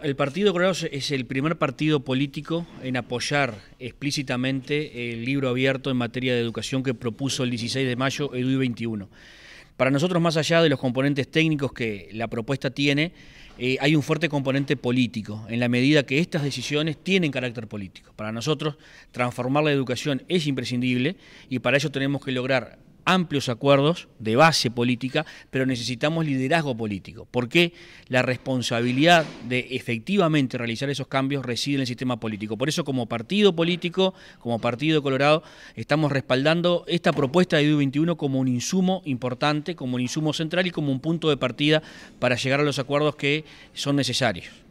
El Partido Colorado es el primer partido político en apoyar explícitamente el libro abierto en materia de educación que propuso el 16 de mayo EDUI 21. Para nosotros, más allá de los componentes técnicos que la propuesta tiene, eh, hay un fuerte componente político, en la medida que estas decisiones tienen carácter político. Para nosotros, transformar la educación es imprescindible y para ello tenemos que lograr amplios acuerdos de base política, pero necesitamos liderazgo político, porque la responsabilidad de efectivamente realizar esos cambios reside en el sistema político. Por eso como partido político, como partido Colorado, estamos respaldando esta propuesta de IDU 21 como un insumo importante, como un insumo central y como un punto de partida para llegar a los acuerdos que son necesarios.